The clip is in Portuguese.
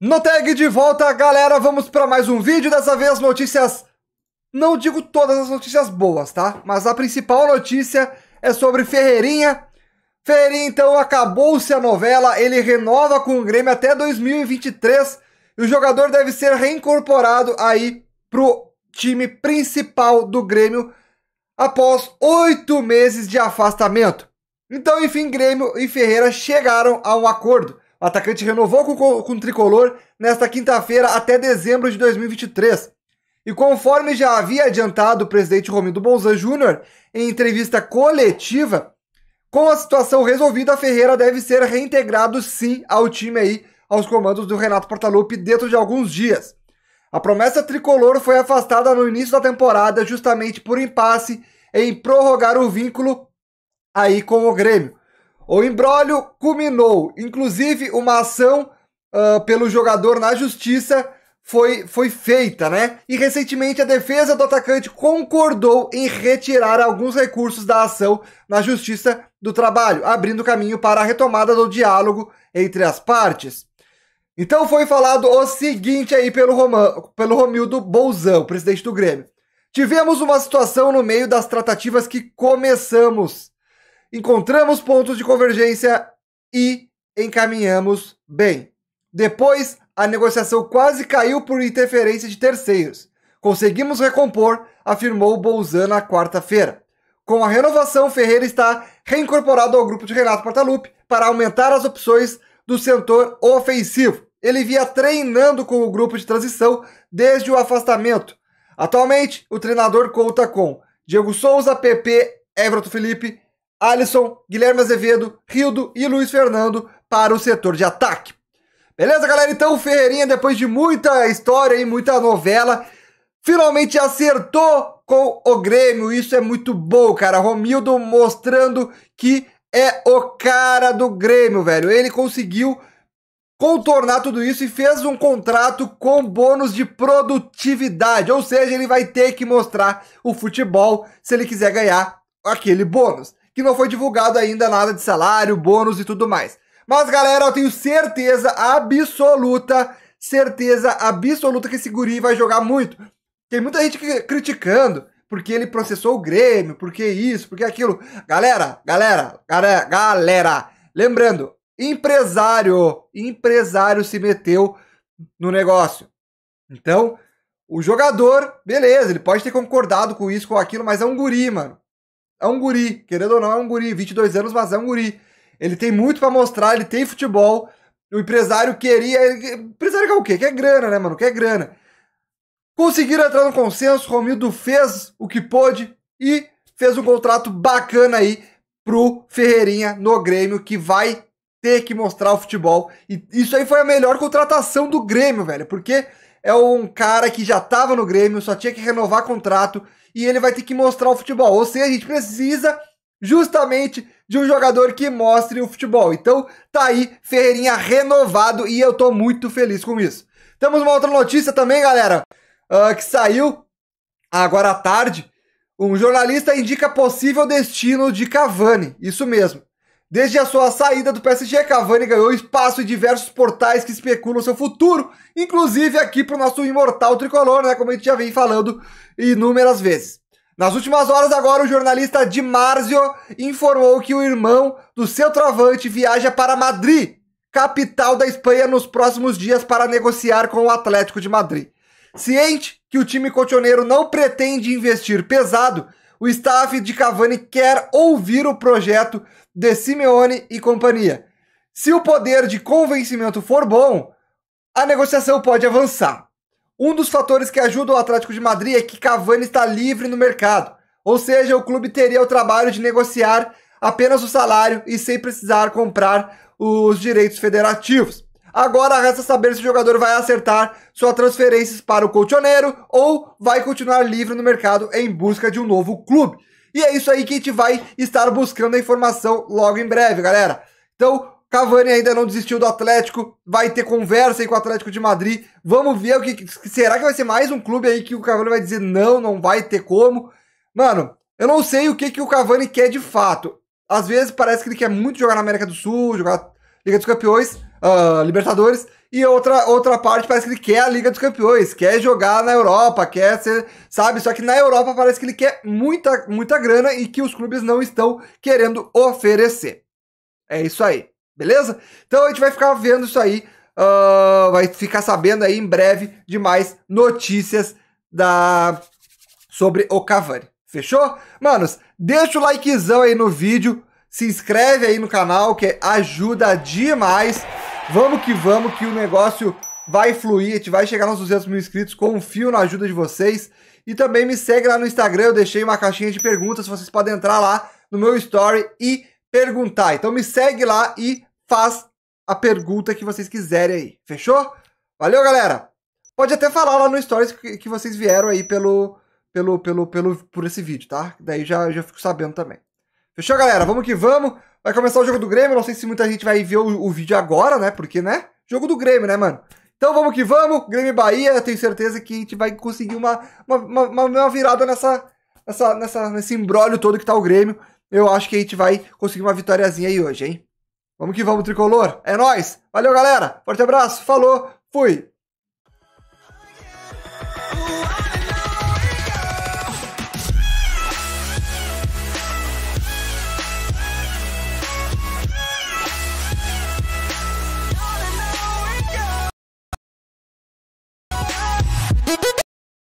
No tag de volta, galera, vamos para mais um vídeo. Dessa vez, notícias. Não digo todas as notícias boas, tá? Mas a principal notícia é sobre Ferreirinha. Ferreirinha, então, acabou-se a novela. Ele renova com o Grêmio até 2023. E o jogador deve ser reincorporado aí pro time principal do Grêmio após oito meses de afastamento. Então, enfim, Grêmio e Ferreira chegaram a um acordo. O atacante renovou com, com o tricolor nesta quinta-feira até dezembro de 2023. E conforme já havia adiantado o presidente Romildo Bolzan Júnior em entrevista coletiva, com a situação resolvida, Ferreira deve ser reintegrado sim ao time aí, aos comandos do Renato Portaluppi dentro de alguns dias. A promessa tricolor foi afastada no início da temporada justamente por impasse em prorrogar o vínculo aí com o Grêmio. O imbróglio culminou, inclusive uma ação uh, pelo jogador na justiça foi, foi feita, né? E recentemente a defesa do atacante concordou em retirar alguns recursos da ação na Justiça do Trabalho, abrindo caminho para a retomada do diálogo entre as partes. Então foi falado o seguinte aí pelo, Roman, pelo Romildo Bolzão, presidente do Grêmio. Tivemos uma situação no meio das tratativas que começamos encontramos pontos de convergência e encaminhamos bem. Depois, a negociação quase caiu por interferência de terceiros. Conseguimos recompor, afirmou Bolzan na quarta-feira. Com a renovação, Ferreira está reincorporado ao grupo de Renato Portaluppi para aumentar as opções do setor ofensivo. Ele via treinando com o grupo de transição desde o afastamento. Atualmente, o treinador conta com Diego Souza, PP, Everton Felipe Alisson, Guilherme Azevedo, Rildo e Luiz Fernando para o setor de ataque. Beleza, galera? Então, Ferreirinha, depois de muita história e muita novela, finalmente acertou com o Grêmio. Isso é muito bom, cara. Romildo mostrando que é o cara do Grêmio, velho. Ele conseguiu contornar tudo isso e fez um contrato com bônus de produtividade, ou seja, ele vai ter que mostrar o futebol se ele quiser ganhar aquele bônus que não foi divulgado ainda nada de salário, bônus e tudo mais. Mas, galera, eu tenho certeza absoluta, certeza absoluta que esse guri vai jogar muito. Tem muita gente criticando porque ele processou o Grêmio, porque isso, porque aquilo. Galera, galera, galera, galera. Lembrando, empresário, empresário se meteu no negócio. Então, o jogador, beleza, ele pode ter concordado com isso, com aquilo, mas é um guri, mano. É um guri, querendo ou não, é um guri. 22 anos, mas é um guri. Ele tem muito para mostrar, ele tem futebol. O empresário queria. Empresário quer o quê? Quer grana, né, mano? Quer grana. Conseguiram entrar no consenso, Romildo fez o que pôde e fez um contrato bacana aí pro Ferreirinha no Grêmio, que vai ter que mostrar o futebol. E isso aí foi a melhor contratação do Grêmio, velho, porque é um cara que já estava no Grêmio, só tinha que renovar contrato e ele vai ter que mostrar o futebol. Ou seja, a gente precisa justamente de um jogador que mostre o futebol. Então, tá aí Ferreirinha renovado e eu tô muito feliz com isso. Temos uma outra notícia também, galera, uh, que saiu agora à tarde. Um jornalista indica possível destino de Cavani. Isso mesmo. Desde a sua saída do PSG, Cavani ganhou espaço em diversos portais que especulam seu futuro, inclusive aqui para o nosso imortal tricolor, né, como a gente já vem falando inúmeras vezes. Nas últimas horas, agora, o jornalista Di Marzio informou que o irmão do seu travante viaja para Madrid, capital da Espanha, nos próximos dias para negociar com o Atlético de Madrid. Ciente que o time cotioneiro não pretende investir pesado, o staff de Cavani quer ouvir o projeto de Simeone e companhia. Se o poder de convencimento for bom, a negociação pode avançar. Um dos fatores que ajuda o Atlético de Madrid é que Cavani está livre no mercado, ou seja, o clube teria o trabalho de negociar apenas o salário e sem precisar comprar os direitos federativos. Agora resta saber se o jogador vai acertar sua transferência para o colchoneiro ou vai continuar livre no mercado em busca de um novo clube. E é isso aí que a gente vai estar buscando a informação logo em breve, galera. Então, Cavani ainda não desistiu do Atlético, vai ter conversa aí com o Atlético de Madrid. Vamos ver o que será que vai ser mais um clube aí que o Cavani vai dizer não, não vai ter como. Mano, eu não sei o que que o Cavani quer de fato. Às vezes parece que ele quer muito jogar na América do Sul, jogar Liga dos Campeões, uh, Libertadores, e outra, outra parte parece que ele quer a Liga dos Campeões, quer jogar na Europa, quer ser, sabe? Só que na Europa parece que ele quer muita, muita grana e que os clubes não estão querendo oferecer. É isso aí, beleza? Então a gente vai ficar vendo isso aí, uh, vai ficar sabendo aí em breve de mais notícias da sobre o Cavani. Fechou? Manos, deixa o likezão aí no vídeo, se inscreve aí no canal que ajuda demais. Vamos que vamos, que o negócio vai fluir, a gente vai chegar nos 200 mil inscritos, confio na ajuda de vocês. E também me segue lá no Instagram, eu deixei uma caixinha de perguntas, vocês podem entrar lá no meu story e perguntar. Então me segue lá e faz a pergunta que vocês quiserem aí, fechou? Valeu, galera! Pode até falar lá no stories que vocês vieram aí pelo, pelo, pelo, pelo, por esse vídeo, tá? Daí já, já fico sabendo também. Fechou, galera? Vamos que vamos! Vai começar o jogo do Grêmio, não sei se muita gente vai ver o, o vídeo agora, né? Porque, né? Jogo do Grêmio, né, mano? Então vamos que vamos, Grêmio e Bahia, eu tenho certeza que a gente vai conseguir uma, uma, uma, uma virada nessa, nessa, nessa, nesse embrólio todo que tá o Grêmio. Eu acho que a gente vai conseguir uma vitóriazinha aí hoje, hein? Vamos que vamos, tricolor. É nós. Valeu, galera. Forte abraço. Falou. Fui.